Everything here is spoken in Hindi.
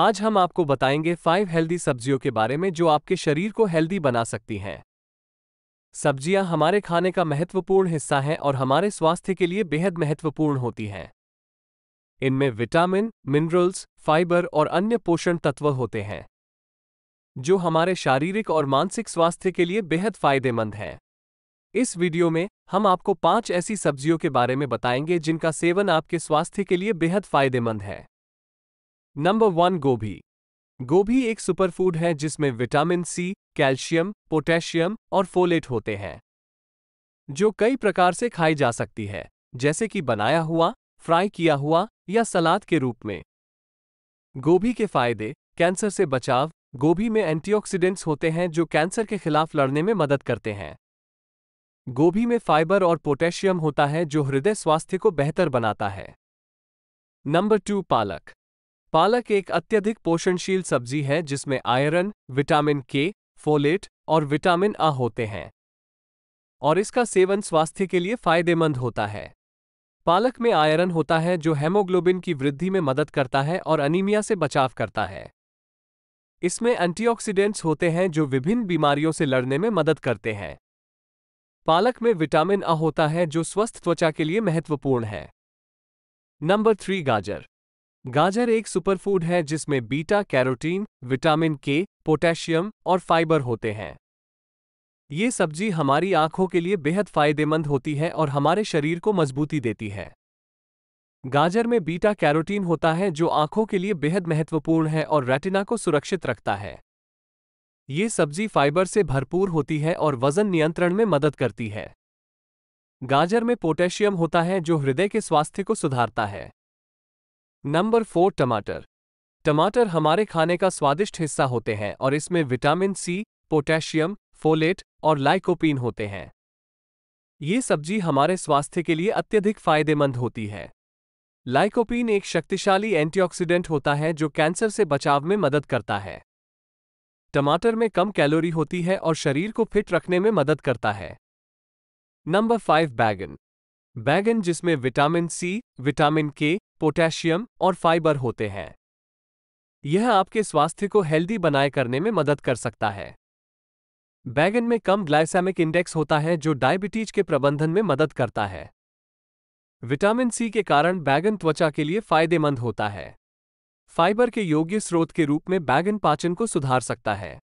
आज हम आपको बताएंगे फाइव हेल्दी सब्जियों के बारे में जो आपके शरीर को हेल्दी बना सकती हैं सब्जियां हमारे खाने का महत्वपूर्ण हिस्सा हैं और हमारे स्वास्थ्य के लिए बेहद महत्वपूर्ण होती हैं इनमें विटामिन मिनरल्स फाइबर और अन्य पोषण तत्व होते हैं जो हमारे शारीरिक और मानसिक स्वास्थ्य के लिए बेहद फायदेमंद हैं इस वीडियो में हम आपको पांच ऐसी सब्जियों के बारे में बताएंगे जिनका सेवन आपके स्वास्थ्य के लिए बेहद फायदेमंद है नंबर वन गोभी गोभी एक सुपरफूड है जिसमें विटामिन सी कैल्शियम पोटेशियम और फोलेट होते हैं जो कई प्रकार से खाई जा सकती है जैसे कि बनाया हुआ फ्राई किया हुआ या सलाद के रूप में गोभी के फायदे कैंसर से बचाव गोभी में एंटीऑक्सीडेंट्स होते हैं जो कैंसर के खिलाफ लड़ने में मदद करते हैं गोभी में फाइबर और पोटेशियम होता है जो हृदय स्वास्थ्य को बेहतर बनाता है नंबर टू पालक पालक एक अत्यधिक पोषणशील सब्जी है जिसमें आयरन विटामिन के फोलेट और विटामिन अ होते हैं और इसका सेवन स्वास्थ्य के लिए फायदेमंद होता है पालक में आयरन होता है जो हेमोग्लोबिन की वृद्धि में मदद करता है और अनीमिया से बचाव करता है इसमें एंटीऑक्सीडेंट्स होते हैं जो विभिन्न बीमारियों से लड़ने में मदद करते हैं पालक में विटामिन अ होता है जो स्वस्थ त्वचा के लिए महत्वपूर्ण है नंबर थ्री गाजर गाजर एक सुपरफूड है जिसमें beta carotene vitamin K potassium और फाइबर होते हैं ये सब्जी हमारी आंखों के लिए बेहद फायदेमंद होती है और हमारे शरीर को मजबूती देती है गाजर में बीटा कैरोटीन होता है जो आंखों के लिए बेहद महत्वपूर्ण है और रेटिना को सुरक्षित रखता है ये सब्जी फाइबर से भरपूर होती है और वजन नियंत्रण में मदद करती है गाजर में पोटेशियम होता है जो हृदय के स्वास्थ्य को सुधारता है नंबर फोर टमाटर टमाटर हमारे खाने का स्वादिष्ट हिस्सा होते हैं और इसमें विटामिन सी पोटेशियम फोलेट और लाइकोपीन होते हैं ये सब्जी हमारे स्वास्थ्य के लिए अत्यधिक फायदेमंद होती है लाइकोपीन एक शक्तिशाली एंटीऑक्सीडेंट होता है जो कैंसर से बचाव में मदद करता है टमाटर में कम कैलोरी होती है और शरीर को फिट रखने में मदद करता है नंबर फाइव बैगन बैगन जिसमें vitamin C vitamin K potassium और फाइबर होते हैं यह आपके स्वास्थ्य को हेल्दी बनाए करने में मदद कर सकता है बैगन में कम ग्लाइसेमिक इंडेक्स होता है जो डायबिटीज के प्रबंधन में मदद करता है विटामिन सी के कारण बैगन त्वचा के लिए फायदेमंद होता है फाइबर के योग्य स्रोत के रूप में बैगन पाचन को सुधार सकता है